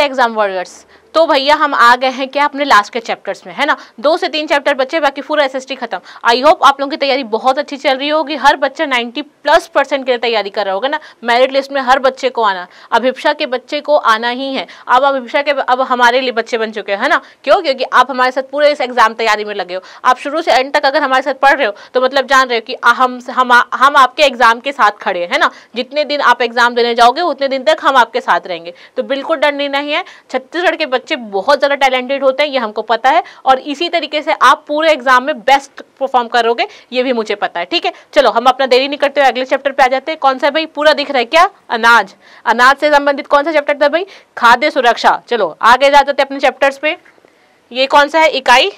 exam warriors. तो भैया हम आ गए हैं क्या अपने लास्ट के चैप्टर्स में है ना दो से तीन चैप्टर बच्चे बाकी फुल एस खत्म आई होप आप लोगों की तैयारी बहुत अच्छी चल रही होगी हर बच्चा 90 प्लस परसेंट के लिए तैयारी कर रहा होगा ना मेरिट लिस्ट में हर बच्चे को आना अभिप्सा के बच्चे को आना ही है अब अभिप्सा के अब हमारे लिए बच्चे बन चुके हैं ना क्यों क्योंकि आप हमारे साथ पूरे इस एग्जाम तैयारी में लगे हो आप शुरू से एंड तक अगर हमारे साथ पढ़ रहे हो तो मतलब जान रहे हो कि हम हम हम आपके एग्जाम के साथ खड़े हैं ना जितने दिन आप एग्जाम देने जाओगे उतने दिन तक हम आपके साथ रहेंगे तो बिल्कुल डर नहीं है छत्तीसगढ़ के बच्चे बहुत ज़्यादा टैलेंटेड होते हैं ये हमको पता है और इसी तरीके से आप पूरे एग्जाम में बेस्ट परफॉर्म करोगे ये भी मुझे पता है ठीक है चलो हम अपना देरी नहीं करते हुए अगले चैप्टर पे आ जाते हैं कौन सा भाई पूरा दिख रहा है क्या अनाज अनाज से संबंधित कौन सा चैप्टर था भाई खाद्य सुरक्षा चलो आगे जा जाते अपने चैप्टर्स पे ये कौन सा है इकाई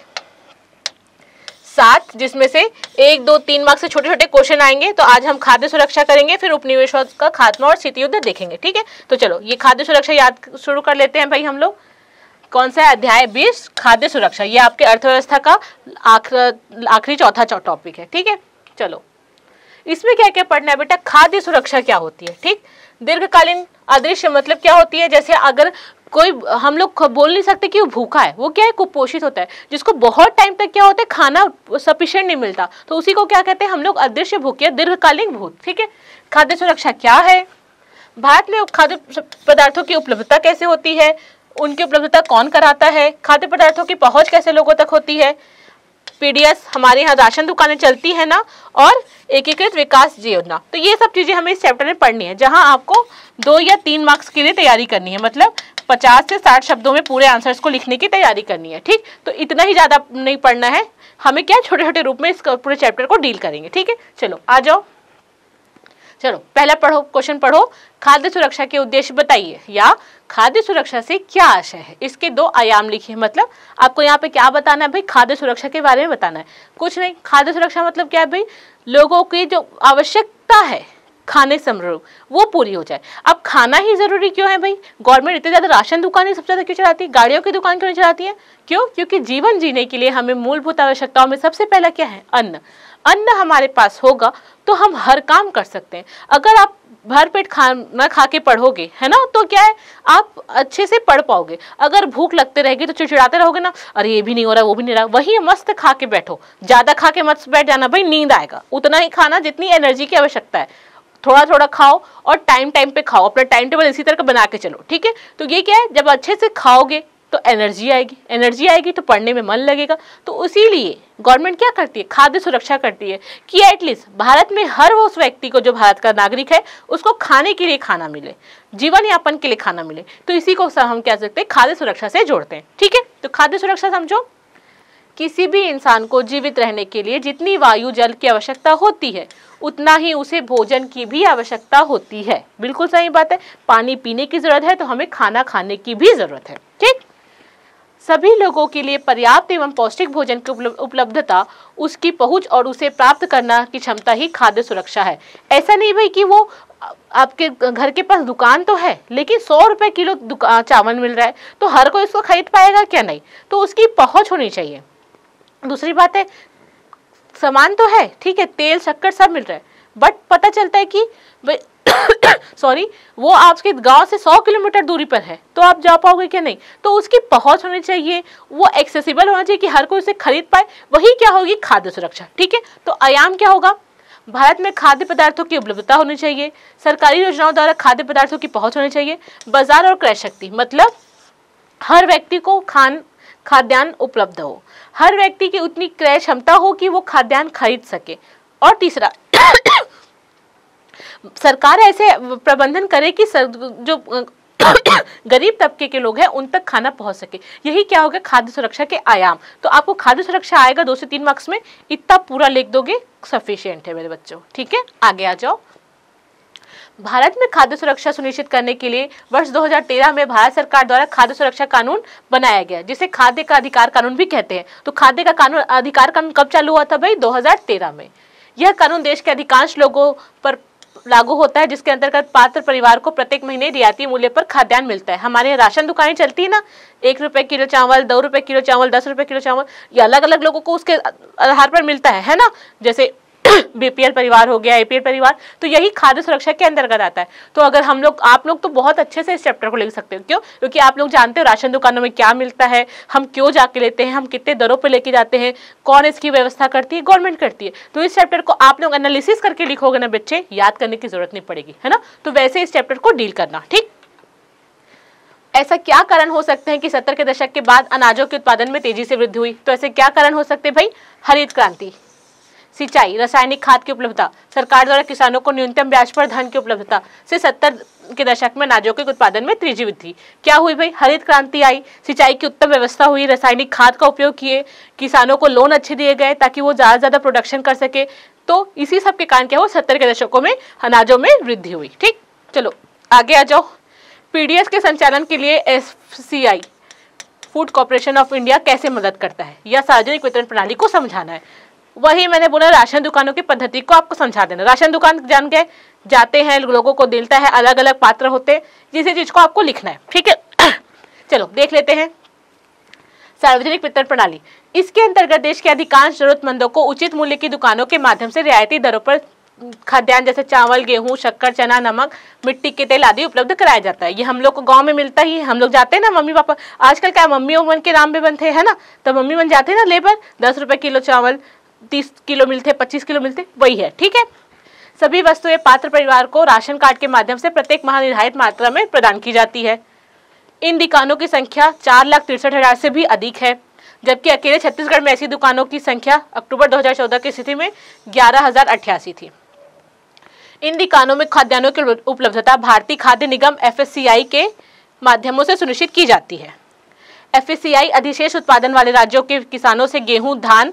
सात जिसमें से एक दो तीन मार्क्स से छोटे छोटे क्वेश्चन आएंगे तो आज हम खाद्य सुरक्षा करेंगे फिर उपनिवेशवाद का खात्मा और शीत युद्ध देखेंगे ठीक है तो चलो ये खाद्य सुरक्षा याद शुरू कर लेते हैं भाई हम लोग कौन सा है अध्याय बीस खाद्य सुरक्षा ये आपके अर्थव्यवस्था का आखिरी चौथा टॉपिक है ठीक है चलो इसमें क्या क्या पढ़ना है बेटा खाद्य सुरक्षा क्या होती है ठीक दीर्घकालीन अदृश्य मतलब क्या होती है जैसे अगर कोई हम लोग बोल नहीं सकते कि वो भूखा है वो क्या है कुपोषित होता है जिसको बहुत टाइम तक क्या होता है खाना सफिशियंट नहीं मिलता तो उसी को क्या कहते हैं हम लोग अदृश्य भूखे दीर्घकालीन भूत ठीक है खाद्य सुरक्षा क्या है भारत में खाद्य पदार्थों की उपलब्धता कैसे होती है उनकी उपलब्धता कौन कराता है खाद्य पदार्थों की पहुंच कैसे लोगों तक होती है पीडीएस हमारे यहाँ राशन दुकानें चलती है ना और एकीकृत विकास योजना तो ये सब चीज़ें हमें इस चैप्टर में पढ़नी है जहाँ आपको दो या तीन मार्क्स के लिए तैयारी करनी है मतलब पचास से साठ शब्दों में पूरे आंसर्स को लिखने की तैयारी करनी है ठीक तो इतना ही ज़्यादा नहीं पढ़ना है हमें क्या छोटे छोटे रूप में इस पूरे चैप्टर को डील करेंगे ठीक है चलो आ जाओ चलो पहला पढ़ो क्वेश्चन पढ़ो खाद्य सुरक्षा के उद्देश्य बताइए या खाद्य सुरक्षा से क्या आशय है इसके दो आयाम लिखिए मतलब आपको यहाँ पे क्या बताना है भाई खाद्य सुरक्षा के बारे में बताना है कुछ नहीं खाद्य सुरक्षा मतलब क्या है भाई लोगों की जो आवश्यकता है खाने समारोह वो पूरी हो जाए अब खाना ही ज़रूरी क्यों है भाई गवर्नमेंट इतने ज़्यादा राशन दुकानें सबसे ज़्यादा क्यों चलाती है गाड़ियों की दुकान क्यों नहीं चलाती है क्यों क्योंकि जीवन जीने के लिए हमें मूलभूत आवश्यकताओं में सबसे पहला क्या है अन्न अन्न हमारे पास होगा तो हम हर काम कर सकते हैं अगर आप भर पेट खाना खा के पढ़ोगे है ना तो क्या है आप अच्छे से पढ़ पाओगे अगर भूख लगते रहेगी तो चिड़चिड़ाते रहोगे ना अरे ये भी नहीं हो रहा वो भी नहीं रहा वही मस्त खा के बैठो ज़्यादा खा के मत बैठ जाना भाई नींद आएगा उतना ही खाना जितनी एनर्जी की आवश्यकता है थोड़ा थोड़ा खाओ और टाइम टाइम पे खाओ अपना टाइम टेबल इसी तरह का बना के चलो ठीक है तो ये क्या है जब अच्छे से खाओगे तो एनर्जी आएगी एनर्जी आएगी तो पढ़ने में मन लगेगा तो लिए गवर्नमेंट क्या करती है खाद्य सुरक्षा करती है कि एटलीस्ट भारत में हर वो उस व्यक्ति को जो भारत का नागरिक है उसको खाने के लिए खाना मिले जीवन यापन के लिए खाना मिले तो इसी को हम क्या सकते हैं खाद्य सुरक्षा से जोड़ते हैं ठीक है तो खाद्य सुरक्षा समझो किसी भी इंसान को जीवित रहने के लिए जितनी वायु जल की आवश्यकता होती है उतना ही उसे भोजन की भी आवश्यकता होती है बिल्कुल सही बात है पानी पीने की जरूरत है तो हमें खाना खाने की भी जरूरत है ठीक सभी लोगों के लिए पर्याप्त एवं पौष्टिक भोजन की उपलब्धता उसकी पहुंच और उसे प्राप्त करना की क्षमता ही खाद्य सुरक्षा है ऐसा नहीं भाई कि वो आपके घर के पास दुकान तो है लेकिन सौ रुपए किलो चावल मिल रहा है तो हर कोई इसको खरीद पाएगा क्या नहीं तो उसकी पहुंच होनी चाहिए दूसरी बात है सामान तो है ठीक है तेल शक्कर सब मिल रहा है बट पता चलता है कि सॉरी वो आपके गांव से 100 किलोमीटर दूरी पर है तो आप जा पाओगे क्या नहीं तो उसकी पहुंच होनी चाहिए वो एक्सेसिबल होना चाहिए कि हर कोई उसे खरीद पाए वही क्या होगी खाद्य सुरक्षा ठीक है तो आयाम क्या होगा भारत में खाद्य पदार्थों की उपलब्धता होनी चाहिए सरकारी योजनाओं द्वारा खाद्य पदार्थों की पहुंच होनी चाहिए बाजार और क्रय शक्ति मतलब हर व्यक्ति को खान खाद्यान्न उपलब्ध हो हर व्यक्ति की उतनी क्रय क्षमता हो कि वो खाद्यान्न खरीद सके और तीसरा सरकार ऐसे प्रबंधन करे कि सर, जो गरीब तबके के लोग हैं उन तक खाना पहुंच सके यही क्या होगा खाद्य सुरक्षा के आयाम तो आपको खाद्य सुरक्षा आएगा दो से तीन मार्क्स में इतना पूरा लिख दोगे सफिशियंट है मेरे बच्चों ठीक है आगे आ जाओ भारत में खाद्य सुरक्षा सुनिश्चित करने के लिए वर्ष 2013 में भारत सरकार द्वारा खाद्य सुरक्षा कानून बनाया गया जिसे खाद्य का अधिकार कानून भी कहते हैं तो खाद्य का कानून अधिकार कानून कब चालू हुआ था भाई 2013 में यह कानून देश के अधिकांश लोगों पर लागू होता है जिसके अंतर्गत पात्र परिवार को प्रत्येक महीने रियायती मूल्य पर खाद्यान्न मिलता है हमारे यहाँ राशन दुकानें चलती है ना एक रुपए किलो चावल दो रुपए किलो चावल दस रुपये किलो चावल ये अलग अलग लोगों को उसके आधार पर मिलता है है ना जैसे बीपीएल परिवार हो गया आईपीएल परिवार तो यही खाद्य सुरक्षा के अंतर्गत आता है तो अगर हम लोग आप लोग तो बहुत अच्छे से इस चैप्टर को लिख सकते हो क्यों क्योंकि आप लोग जानते हो राशन दुकानों में क्या मिलता है हम क्यों जाके लेते हैं हम कितने दरों पर लेके जाते हैं कौन इसकी व्यवस्था करती है गवर्नमेंट करती है तो इस चैप्टर को आप लोग एनालिसिस करके लिखोगे ना बच्चे याद करने की जरूरत नहीं पड़ेगी है ना तो वैसे इस चैप्टर को डील करना ठीक ऐसा क्या कारण हो सकते हैं कि सत्तर के दशक के बाद अनाजों के उत्पादन में तेजी से वृद्धि हुई तो ऐसे क्या कारण हो सकते हैं भाई हरित क्रांति सिंचाई रासायनिक खाद की उपलब्धता सरकार द्वारा किसानों को न्यूनतम ब्याज पर धन की उपलब्धता से सत्तर के दशक में अनाजों के उत्पादन में तेजी वृद्धि क्या हुई भाई हरित क्रांति आई सिंचाई की उत्तम व्यवस्था हुई रासायनिक खाद का उपयोग किए किसानों को लोन अच्छे दिए गए ताकि वो ज़्यादा से ज़्यादा प्रोडक्शन कर सके तो इसी सब के कारण क्या हुआ सत्तर के दशकों में अनाजों में वृद्धि हुई ठीक चलो आगे आ जाओ पीडीएस के संचालन के लिए FCI food corporation of India कैसे मदद करता है या सार्वजनिक वितरण प्रणाली को समझाना है वही मैंने बोला राशन दुकानों की पद्धति को आपको समझा देना राशन दुकान जान के जाते हैं लोगों को दिलता है अलग अलग पात्र होते जिस चीज को आपको लिखना है ठीक है चलो देख लेते हैं सार्वजनिक वितरण प्रणाली इसके अंतर्गत देश के अधिकांश जरूरतमंदों को उचित मूल्य की दुकानों के माध्यम से रियायती दरों पर खाद्यान्न जैसे चावल गेहूं शक्कर चना नमक मिट्टी के तेल आदि उपलब्ध कराया जाता है ये हम लोग को गांव में मिलता ही हम लोग जाते हैं ना मम्मी पापा आजकल क्या मम्मी उमन के नाम पे बनते हैं ना तो मम्मी बन जाते हैं ना लेबर दस रुपए किलो चावल तीस किलो मिलते पच्चीस किलो मिलते वही है ठीक है सभी वस्तुएं पात्र परिवार को राशन कार्ड के माध्यम से प्रत्येक माह निर्धारित मात्रा में प्रदान की जाती है इन दुकानों की संख्या चार लाख तिरसठ हजार से भी अधिक है जबकि अकेले छत्तीसगढ़ में ऐसी दुकानों की संख्या अक्टूबर 2014 की स्थिति में ग्यारह थी इन दुकानों में खाद्यान्नों की उपलब्धता भारतीय खाद्य निगम एफ के माध्यमों से सुनिश्चित की जाती है एफ अधिशेष उत्पादन वाले राज्यों के किसानों से गेहूं धान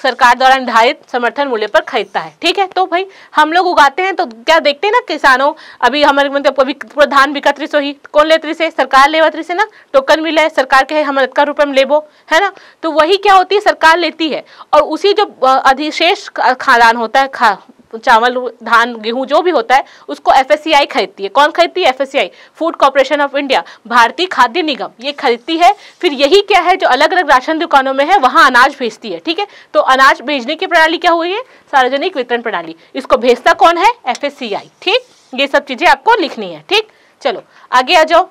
सरकार द्वारा निर्धारित समर्थन मूल्य पर खरीदता है ठीक है तो भाई हम लोग उगाते हैं तो क्या देखते हैं ना किसानों अभी हमारे मतलब अभी पूरा धान बिकत रही ही कौन ले रही से सरकार ले रही से ना टोकन मिला है सरकार के हम इतना रुपये में लेबो है ना तो वही क्या होती है सरकार लेती है और उसी जो अधिशेष खादान होता है चावल धान गेहूं जो भी होता है उसको एफ खरीदती है कौन खरीदती है F food corporation of India भारतीय खाद्य निगम ये खरीदती है फिर यही क्या है जो अलग अलग राशन दुकानों में है वहाँ अनाज भेजती है ठीक है तो अनाज भेजने की प्रणाली क्या हुई है सार्वजनिक वितरण प्रणाली इसको भेजता कौन है एफ ठीक ये सब चीज़ें आपको लिखनी है ठीक चलो आगे आ जाओ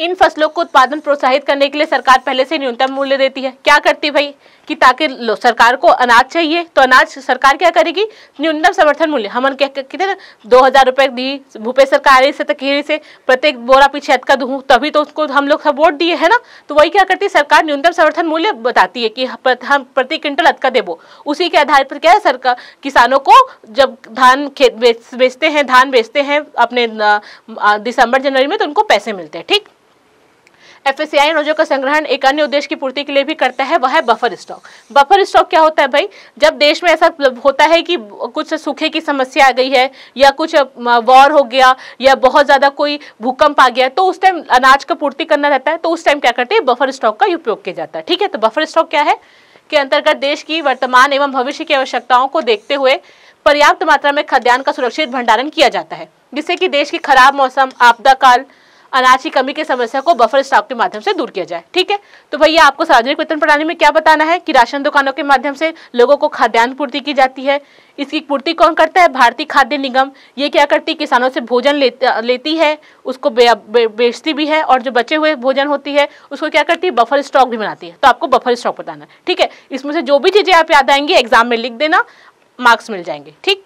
इन फसलों को उत्पादन प्रोत्साहित करने के लिए सरकार पहले से न्यूनतम मूल्य देती है क्या करती भाई कि ताकि सरकार को अनाज चाहिए तो अनाज सरकार क्या करेगी न्यूनतम समर्थन मूल्य हम कहते ना दो हजार रुपये दी भूपेश सरकार से तकहरी से प्रत्येक बोरा पीछे का दूँ तभी तो उसको हम लोग सपोर्ट दिए है ना तो वही क्या करती है सरकार न्यूनतम समर्थन मूल्य बताती है कि हम प्रति क्विंटल अतका देवो उसी के आधार पर क्या है सरकार किसानों को जब धान खेत बेचते हैं धान बेचते हैं अपने दिसंबर जनवरी में तो उनको पैसे मिलते हैं ठीक एफएसआई नोजों का संग्रहण एक अन्य उद्देश्य की पूर्ति के लिए भी करता है वह है बफर स्टॉक बफर स्टॉक क्या होता है भाई जब देश में ऐसा मतलब होता है कि कुछ सूखे की समस्या आ गई है या कुछ वॉर हो गया या बहुत ज़्यादा कोई भूकंप आ गया तो उस टाइम अनाज का पूर्ति करना रहता है तो उस टाइम क्या करते हैं बफर स्टॉक का उपयोग किया जाता है ठीक है तो बफर स्टॉक क्या है के अंतर्गत देश की वर्तमान एवं भविष्य की आवश्यकताओं को देखते हुए पर्याप्त मात्रा में खाद्यान्न का सुरक्षित भंडारण किया जाता है जिससे कि देश की खराब मौसम आपदा काल अनाज की कमी की समस्या को बफर स्टॉक के माध्यम से दूर किया जाए ठीक है तो भैया आपको सार्वजनिक वितरण प्रणाली में क्या बताना है कि राशन दुकानों के माध्यम से लोगों को खाद्यान्न पूर्ति की जाती है इसकी पूर्ति कौन करता है भारतीय खाद्य निगम ये क्या करती है किसानों से भोजन लेती है उसको बेचती भी है और जो बचे हुए भोजन होती है उसको क्या करती है बफर स्टॉक भी बनाती है तो आपको बफर स्टॉक बताना ठीक है इसमें से जो भी चीज़ें आप याद आएंगी एग्जाम में लिख देना मार्क्स मिल जाएंगे ठीक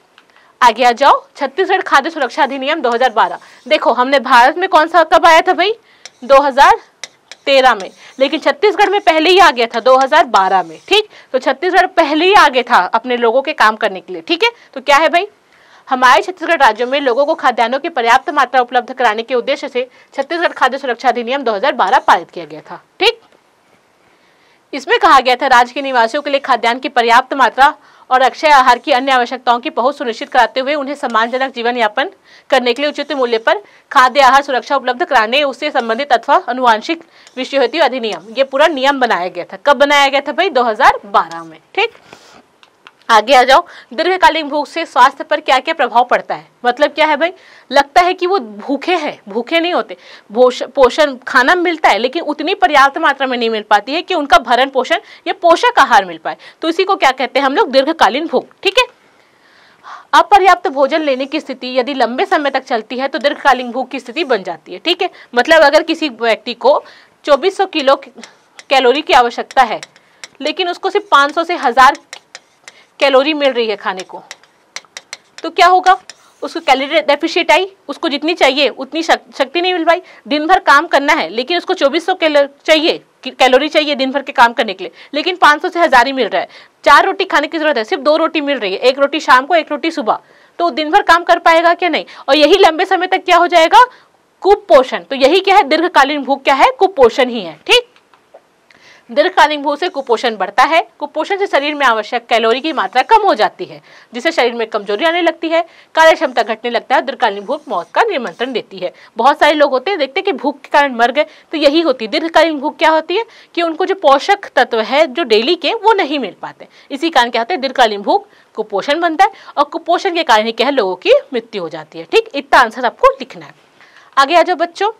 आगे आ जाओ छत्तीसगढ़ खाद्य सुरक्षा अधिनियम 2012 देखो हमने भारत में कौन सा कब आया था भाई 2013 में लेकिन छत्तीसगढ़ में पहले ही आ गया था 2012 में ठीक तो छत्तीसगढ़ पहले ही आगे था अपने लोगों के काम करने के लिए ठीक है तो क्या है भाई हमारे छत्तीसगढ़ राज्य में लोगों को खाद्यान्नों की पर्याप्त मात्रा उपलब्ध कराने के उद्देश्य से छत्तीसगढ़ खाद्य सुरक्षा अधिनियम 2012 पारित किया गया था ठीक इसमें कहा गया था राज्य के निवासियों के लिए खाद्यान्न की पर्याप्त मात्रा और अक्षय आहार की अन्य आवश्यकताओं की पहुंच सुनिश्चित कराते हुए उन्हें सम्मानजनक जीवन यापन करने के लिए उचित मूल्य पर खाद्य आहार सुरक्षा उपलब्ध कराने उससे संबंधित अथवा अनुवांशिक विषय अधिनियम ये पूरा नियम बनाया गया था कब बनाया गया था भाई दो में ठीक आगे आ जाओ दीर्घकालीन भूख से स्वास्थ्य पर क्या क्या प्रभाव पड़ता है मतलब क्या है भाई लगता है कि वो भूखे हैं भूखे नहीं होते पोषण खाना मिलता है लेकिन उतनी पर्याप्त मात्रा में नहीं मिल पाती है कि उनका भरण पोषण या पोषक आहार मिल पाए तो इसी को क्या कहते हैं हम लोग दीर्घकालीन भूख ठीक है अपर्याप्त भोजन लेने की स्थिति यदि लंबे समय तक चलती है तो दीर्घकालीन भूख की स्थिति बन जाती है ठीक है मतलब अगर किसी व्यक्ति को 2400 किलो कैलोरी की आवश्यकता है लेकिन उसको सिर्फ 500 से हज़ार कैलोरी मिल रही है खाने को तो क्या होगा उसको कैलोरी डेफिशिएट आई उसको जितनी चाहिए उतनी शक, शक्ति नहीं मिल पाई दिन भर काम करना है लेकिन उसको 2400 सौ चाहिए कैलोरी चाहिए दिन भर के काम करने के लिए लेकिन 500 से हज़ार ही मिल रहा है चार रोटी खाने की ज़रूरत है सिर्फ दो रोटी मिल रही है एक रोटी शाम को एक रोटी सुबह तो दिन भर काम कर पाएगा क्या नहीं और यही लंबे समय तक क्या हो जाएगा कुपोषण तो यही क्या है दीर्घकालीन भूख क्या है कुपोषण ही है ठीक दीर्घकालीन भूख से कुपोषण बढ़ता है कुपोषण से शरीर में आवश्यक कैलोरी की मात्रा कम हो जाती है जिससे शरीर में कमजोरी आने लगती है कार्य क्षमता घटने लगता है दीर्घकालीन भूख मौत का निमंत्रण देती है बहुत सारे लोग होते हैं देखते हैं कि भूख के कारण मर गए तो यही होती है दीर्घकालीन भूख क्या होती है कि उनको जो पोषक तत्व है जो डेली के वो नहीं मिल पाते इसी कारण क्या होता है दीर्घकालीन भूख कुपोषण बनता है और कुपोषण के कारण ही क्या लोगों की मृत्यु हो जाती है ठीक इतना आंसर आपको लिखना है आगे आ जाओ बच्चों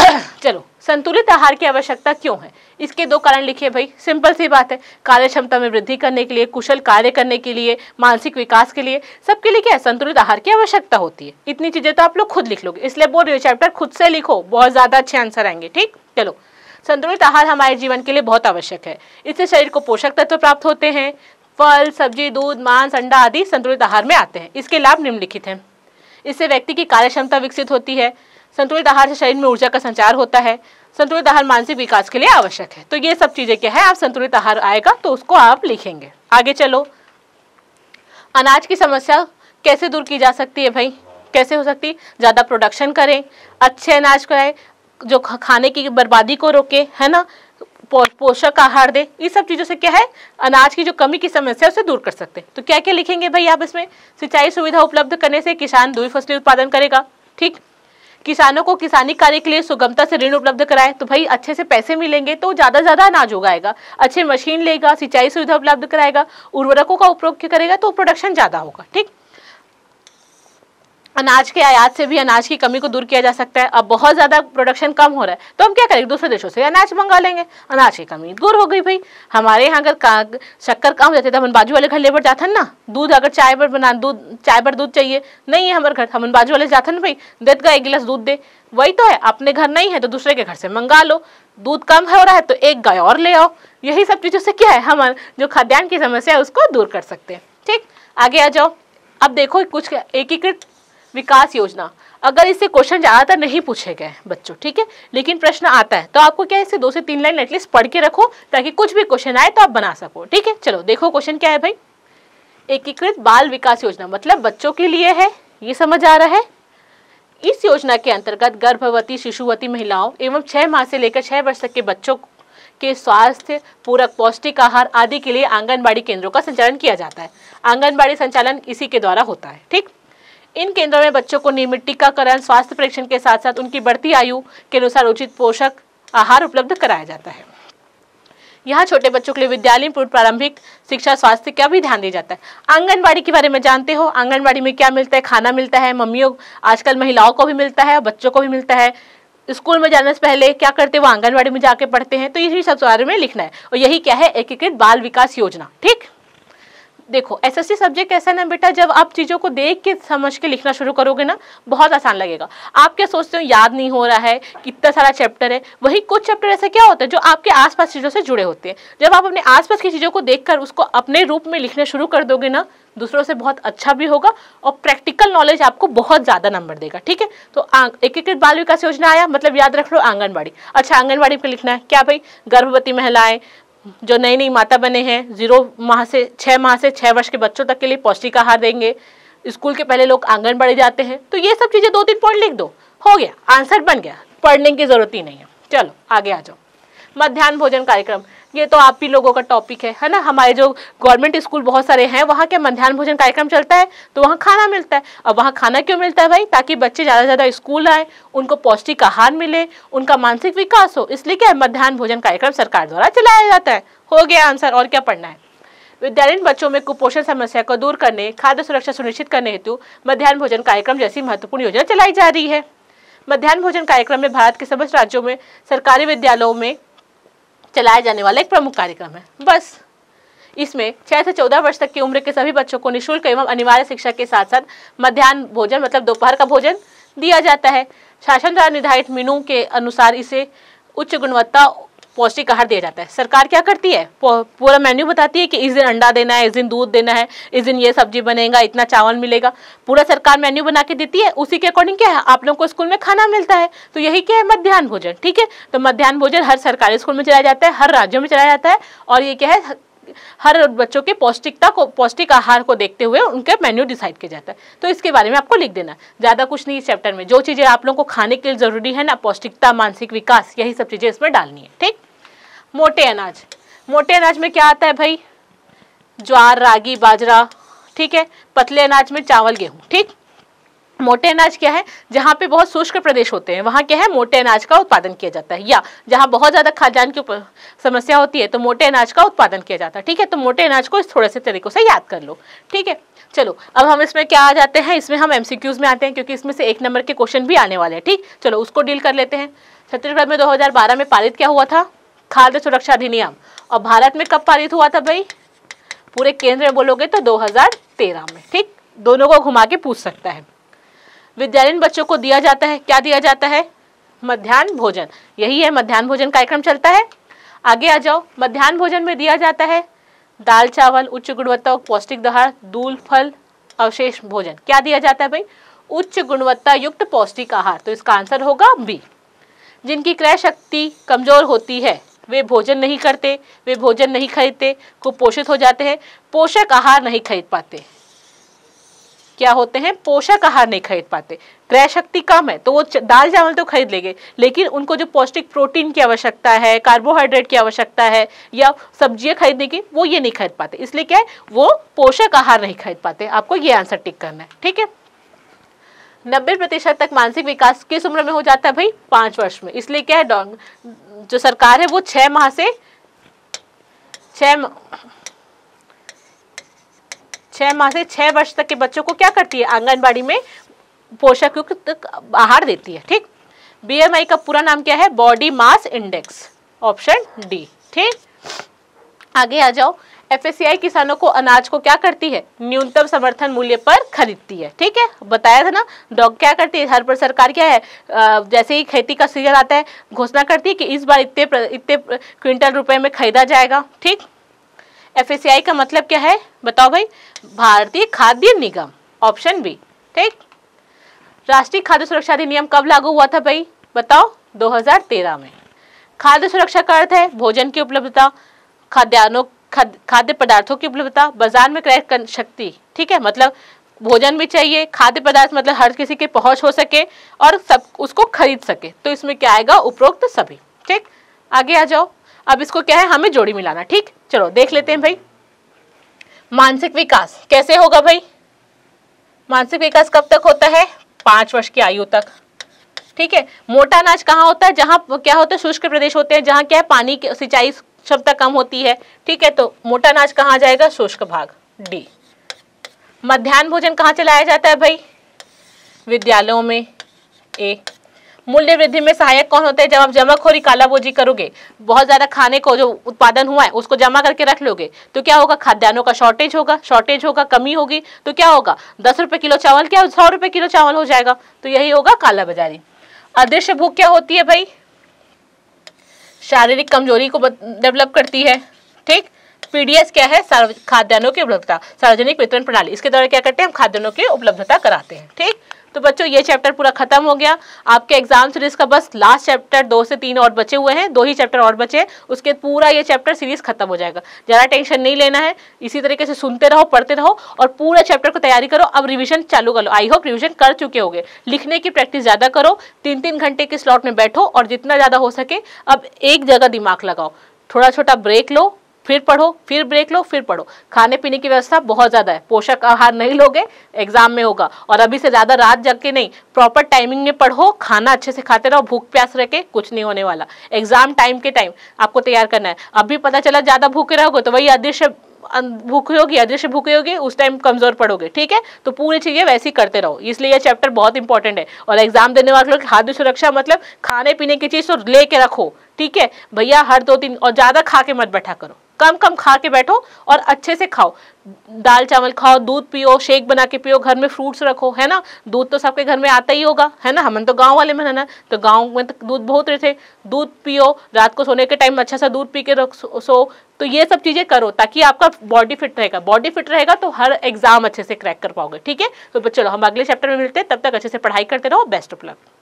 चलो संतुलित आहार की आवश्यकता क्यों है इसके दो कारण लिखिए भाई सिंपल सी बात है कार्य क्षमता में वृद्धि करने के लिए कुशल कार्य करने के लिए मानसिक विकास के लिए सबके लिए क्या है संतुलित आहार की आवश्यकता होती है इतनी चीजें तो आप लोग खुद लिख लोगे इसलिए बोल रही चैप्टर खुद से लिखो बहुत ज्यादा अच्छे आंसर आएंगे ठीक चलो संतुलित आहार हमारे जीवन के लिए बहुत आवश्यक है इससे शरीर को पोषक तत्व प्राप्त होते हैं फल सब्जी दूध मांस अंडा आदि संतुलित आहार में आते हैं इसके लाभ निम्नलिखित हैं इससे व्यक्ति की कार्य क्षमता विकसित होती है संतुलित आहार से शरीर में ऊर्जा का संचार होता है संतुलित आहार मानसिक विकास के लिए आवश्यक है तो ये सब चीज़ें क्या है आप संतुलित आहार आएगा तो उसको आप लिखेंगे आगे चलो अनाज की समस्या कैसे दूर की जा सकती है भाई कैसे हो सकती ज़्यादा प्रोडक्शन करें अच्छे अनाज आए जो खाने की बर्बादी को रोके है ना पोषक आहार दें ये सब चीज़ों से क्या है अनाज की जो कमी की समस्या उसे दूर कर सकते हैं तो क्या क्या लिखेंगे भाई आप इसमें सिंचाई सुविधा उपलब्ध करने से किसान दुई फसली उत्पादन करेगा ठीक किसानों को किसानी कार्य के लिए सुगमता से ऋण उपलब्ध कराए तो भाई अच्छे से पैसे मिलेंगे तो ज़्यादा से ज़्यादा अनाज उगाएगा अच्छे मशीन लेगा सिंचाई सुविधा उपलब्ध कराएगा उर्वरकों का उपयोग करेगा तो प्रोडक्शन ज़्यादा होगा ठीक अनाज के आयात से भी अनाज की कमी को दूर किया जा सकता है अब बहुत ज़्यादा प्रोडक्शन कम हो रहा है तो हम क्या करेंगे दूसरे देशों से अनाज मंगा लेंगे अनाज की कमी दूर हो गई भाई हमारे यहाँ अगर शक्कर कम हो जाती तो हम बाजू वाले घर लेबर जाता ना दूध अगर चाय पर बना दूध चाय पर दूध चाहिए नहीं है हमारे घर हम बाजू वाले ना भाई देत का एक गिलास दूध दे वही तो है अपने घर नहीं है तो दूसरे के घर से मंगा लो दूध कम हो रहा है तो एक गाय और ले आओ यही सब चीज़ों से क्या है हम जो खाद्यान्न की समस्या है उसको दूर कर सकते हैं ठीक आगे आ जाओ अब देखो कुछ एकीकृत विकास योजना अगर इससे क्वेश्चन ज़्यादातर नहीं पूछे गए बच्चों ठीक है लेकिन प्रश्न आता है तो आपको क्या है इससे दो से तीन लाइन एटलीस्ट पढ़ के रखो ताकि कुछ भी क्वेश्चन आए तो आप बना सको ठीक है चलो देखो क्वेश्चन क्या है भाई एकीकृत बाल विकास योजना मतलब बच्चों के लिए है ये समझ आ रहा है इस योजना के अंतर्गत गर्भवती शिशुवती महिलाओं एवं छः माह से लेकर छः वर्ष तक के बच्चों के स्वास्थ्य पूरक पौष्टिक आहार आदि के लिए आंगनबाड़ी केंद्रों का संचालन किया जाता है आंगनबाड़ी संचालन इसी के द्वारा होता है ठीक इन केंद्रों में बच्चों को नियमित टीकाकरण स्वास्थ्य परीक्षण के साथ साथ उनकी बढ़ती आयु के अनुसार उचित पोषक आहार उपलब्ध कराया जाता है यहाँ छोटे बच्चों के लिए विद्यालय पूर्व प्रारंभिक शिक्षा स्वास्थ्य का भी ध्यान दिया जाता है आंगनबाड़ी के बारे में जानते हो आंगनबाड़ी में क्या मिलता है खाना मिलता है मम्मियों आजकल महिलाओं को भी मिलता है बच्चों को भी मिलता है स्कूल में जाने से पहले क्या करते हैं वो आंगनबाड़ी में जाके पढ़ते हैं तो यही सब बारे में लिखना है और यही क्या है एकीकृत बाल विकास योजना ठीक देखो एसएससी सब्जेक्ट ऐसा ना बेटा जब आप चीज़ों को देख के समझ के लिखना शुरू करोगे ना बहुत आसान लगेगा आप क्या सोचते हो याद नहीं हो रहा है कितना सारा चैप्टर है वही कुछ चैप्टर ऐसे क्या होता है जो आपके आसपास चीज़ों से जुड़े होते हैं जब आप अपने आसपास की चीज़ों को कर उसको अपने रूप में लिखना शुरू कर दोगे ना दूसरों से बहुत अच्छा भी होगा और प्रैक्टिकल नॉलेज आपको बहुत ज़्यादा नंबर देगा ठीक है तो एकीकृत बाल विकास योजना आया मतलब याद रख लो आंगनबाड़ी अच्छा आंगनबाड़ी पर लिखना है क्या भाई गर्भवती महिलाएं जो नई नई माता बने हैं जीरो माह से छः माह से छः वर्ष के बच्चों तक के लिए पौष्टिक आहार देंगे स्कूल के पहले लोग आंगनबाड़ी जाते हैं तो ये सब चीज़ें दो तीन पॉइंट लिख दो हो गया आंसर बन गया पढ़ने की जरूरत ही नहीं है चलो आगे आ जाओ मध्यान्ह भोजन कार्यक्रम ये तो आप ही लोगों का टॉपिक है है ना हमारे जो गवर्नमेंट स्कूल बहुत सारे हैं वहाँ क्या मध्यान्ह भोजन कार्यक्रम चलता है तो वहाँ खाना मिलता है अब वहाँ खाना क्यों मिलता है भाई ताकि बच्चे ज़्यादा से ज़्यादा स्कूल आए उनको पौष्टिक आहार मिले उनका मानसिक विकास हो इसलिए क्या मध्यान्ह भोजन कार्यक्रम सरकार द्वारा चलाया जाता है हो गया आंसर और क्या पढ़ना है विद्यालयीन बच्चों में कुपोषण समस्या को दूर करने खाद्य सुरक्षा सुनिश्चित करने हेतु मध्यान्ह भोजन कार्यक्रम जैसी महत्वपूर्ण योजना चलाई जा रही है मध्यान्ह भोजन कार्यक्रम में भारत के समस्त राज्यों में सरकारी विद्यालयों में चलाया जाने वाला एक प्रमुख कार्यक्रम है बस इसमें छह से चौदह वर्ष तक की उम्र के सभी बच्चों को निःशुल्क एवं अनिवार्य शिक्षा के साथ साथ मध्यान्ह भोजन मतलब दोपहर का भोजन दिया जाता है शासन द्वारा निर्धारित मीनू के अनुसार इसे उच्च गुणवत्ता पौष्टिक आहार दिया जाता है सरकार क्या करती है पूरा मेन्यू बताती है कि इस दिन अंडा देना है इस दिन दूध देना है इस दिन ये सब्जी बनेगा इतना चावल मिलेगा पूरा सरकार मेन्यू बना के देती है उसी के अकॉर्डिंग क्या है आप लोगों को स्कूल में खाना मिलता है तो यही क्या है मध्यान्ह भोजन ठीक है तो मध्यान्ह भोजन हर सरकारी स्कूल में चलाया जाता है हर राज्यों में चलाया जाता है और ये क्या है हर बच्चों के पौष्टिकता को पौष्टिक आहार को देखते हुए उनके मेन्यू डिसाइड किया जाता है तो इसके बारे में आपको लिख देना ज़्यादा कुछ नहीं इस चैप्टर में जो चीज़ें आप लोगों को खाने के लिए ज़रूरी है ना पौष्टिकता मानसिक विकास यही सब चीज़ें इसमें डालनी है ठीक मोटे अनाज मोटे अनाज में क्या आता है भाई ज्वार रागी बाजरा ठीक है पतले अनाज में चावल गेहूँ ठीक मोटे अनाज क्या है जहाँ पे बहुत शुष्क प्रदेश होते हैं वहाँ क्या है मोटे अनाज का उत्पादन किया जाता है या जहाँ बहुत ज़्यादा खाद्यान्न की समस्या होती है तो मोटे अनाज का उत्पादन किया जाता है ठीक है तो मोटे अनाज को इस थोड़े से तरीकों से याद कर लो ठीक है चलो अब हम इसमें क्या आ जाते हैं इसमें हम एमसीक्यूज में आते हैं क्योंकि इसमें से एक नंबर के क्वेश्चन भी आने वाले हैं ठीक चलो उसको डील कर लेते हैं छत्तीसगढ़ में 2012 में पारित क्या हुआ था खाद्य सुरक्षा अधिनियम और भारत में कब पारित हुआ था भाई पूरे केंद्र में बोलोगे तो दो में ठीक दोनों को घुमा के पूछ सकता है विद्यालयीन बच्चों को दिया जाता है क्या दिया जाता है मध्यान्ह भोजन यही है मध्यान्ह भोजन कार्यक्रम चलता है आगे आ जाओ मध्यान्ह भोजन में दिया जाता है दाल चावल उच्च गुणवत्ता और पौष्टिक दहार दूल फल अवशेष भोजन क्या दिया जाता है भाई उच्च गुणवत्ता युक्त पौष्टिक आहार तो इसका आंसर होगा बी जिनकी क्रय शक्ति कमजोर होती है वे भोजन नहीं करते वे भोजन नहीं खरीदते कुपोषित हो जाते हैं पोषक आहार नहीं खरीद पाते क्या होते हैं पोषक आहार नहीं खरीद पाते क्रय शक्ति कम है तो वो दाल चावल तो खरीद लेंगे लेकिन उनको जो पौष्टिक प्रोटीन की आवश्यकता है कार्बोहाइड्रेट की आवश्यकता है या सब्जियां खरीदने की वो ये नहीं खरीद पाते इसलिए क्या है वो पोषक आहार नहीं खरीद पाते आपको ये आंसर टिक करना है ठीक है नब्बे प्रतिशत तक मानसिक विकास किस उम्र में हो जाता है भाई पांच वर्ष में इसलिए क्या है जो सरकार है वो छह माह से छः छः माह से छः वर्ष तक के बच्चों को क्या करती है आंगनबाड़ी में पोषक युक्त आहार देती है ठीक बीएमआई का पूरा नाम क्या है body mass index option D ठीक आगे आ जाओ एफएससीआई किसानों को अनाज को क्या करती है न्यूनतम समर्थन मूल्य पर खरीदती है ठीक है बताया था ना डॉग क्या करती है हर पर सरकार क्या है जैसे ही खेती का सीजन आता है घोषणा करती है कि इस बार इतने इतने क्विंटल रुपए में खरीदा जाएगा ठीक एफ का मतलब क्या है बताओ भाई भारतीय खाद्य निगम ऑप्शन बी ठीक राष्ट्रीय खाद्य सुरक्षा अधिनियम कब लागू हुआ था भाई बताओ 2013 में खाद्य सुरक्षा का अर्थ है भोजन की उपलब्धता खाद्यान्नों खाद्य पदार्थों की उपलब्धता बाजार में क्रय शक्ति ठीक है मतलब भोजन भी चाहिए खाद्य पदार्थ मतलब हर किसी के पहुंच हो सके और सब उसको खरीद सके तो इसमें क्या आएगा उपरोक्त सभी ठीक आगे आ जाओ अब इसको क्या है हमें जोड़ी मिलाना ठीक चलो देख लेते हैं भाई मानसिक विकास कैसे होगा भाई मानसिक विकास कब तक होता है पांच वर्ष की आयु तक ठीक है मोटा अनाज कहाँ होता है जहां क्या होता है शुष्क प्रदेश होते हैं जहां क्या है पानी की सिंचाई क्षमता कम होती है ठीक है तो मोटा अनाज कहाँ जाएगा शुष्क भाग डी मध्यान्ह भोजन कहाँ चलाया जाता है भाई विद्यालयों में ए मूल्य वृद्धि में सहायक कौन होते हैं जब आप जमाखोरी कालाबोजी करोगे बहुत ज़्यादा खाने को जो उत्पादन हुआ है उसको जमा करके रख लोगे तो क्या होगा खाद्यान्नों का शॉर्टेज होगा शॉर्टेज होगा कमी होगी तो क्या होगा दस रुपए किलो चावल क्या सौ रुपए किलो चावल हो जाएगा तो यही होगा कालाबाजारी अदृश्य भूख क्या होती है भाई शारीरिक कमजोरी को डेवलप करती है ठीक पीडीएस क्या है खाद्यान्नों की उपलब्धता सार्वजनिक वितरण प्रणाली इसके द्वारा क्या करते हैं हम खाद्यान्नों की उपलब्धता कराते हैं ठीक तो बच्चों ये चैप्टर पूरा खत्म हो गया आपके एग्जाम सीरीज का बस लास्ट चैप्टर दो से तीन और बचे हुए हैं दो ही चैप्टर और बचे उसके पूरा ये चैप्टर सीरीज खत्म हो जाएगा ज़्यादा टेंशन नहीं लेना है इसी तरीके से सुनते रहो पढ़ते रहो और पूरा चैप्टर को तैयारी करो अब रिविजन चालू कर लो आई होप रिविजन कर चुके हो लिखने की प्रैक्टिस ज़्यादा करो तीन तीन घंटे के स्लॉट में बैठो और जितना ज़्यादा हो सके अब एक जगह दिमाग लगाओ थोड़ा छोटा ब्रेक लो फिर पढ़ो फिर ब्रेक लो फिर पढ़ो खाने पीने की व्यवस्था बहुत ज़्यादा है पोषक आहार नहीं लोगे एग्जाम में होगा और अभी से ज़्यादा रात जग के नहीं प्रॉपर टाइमिंग में पढ़ो खाना अच्छे से खाते रहो भूख प्यास रह के कुछ नहीं होने वाला एग्जाम टाइम के टाइम आपको तैयार करना है अभी पता चला ज़्यादा भूखे रहोगे तो वही अदृश्य अं, भूखे होगी अदृश्य भूखे होगी उस टाइम कमजोर पड़ोगे ठीक है तो पूरी चीजें वैसे ही करते रहो इसलिए यह चैप्टर बहुत इंपॉर्टेंट है और एग्जाम देने वाले लोग खाद्य सुरक्षा मतलब खाने पीने की चीज तो लेके रखो ठीक है भैया हर दो तीन और ज्यादा खा के मत बैठा करो कम कम खा के बैठो और अच्छे से खाओ दाल चावल खाओ दूध पियो शेक बना के पियो घर में फ्रूट्स रखो है ना दूध तो सबके घर में आता ही होगा है ना हम तो गांव वाले में है ना तो गांव में तो दूध बहुत रहे थे दूध पियो रात को सोने के टाइम अच्छा सा दूध पी के रख सो तो ये सब चीज़ें करो ताकि आपका बॉडी फिट रहेगा बॉडी फिट रहेगा तो हर एग्जाम अच्छे से क्रैक कर पाओगे ठीक है तो चलो हम अगले चैप्टर में मिलते हैं तब तक अच्छे से पढ़ाई करते रहो बेस्ट ऑफ लक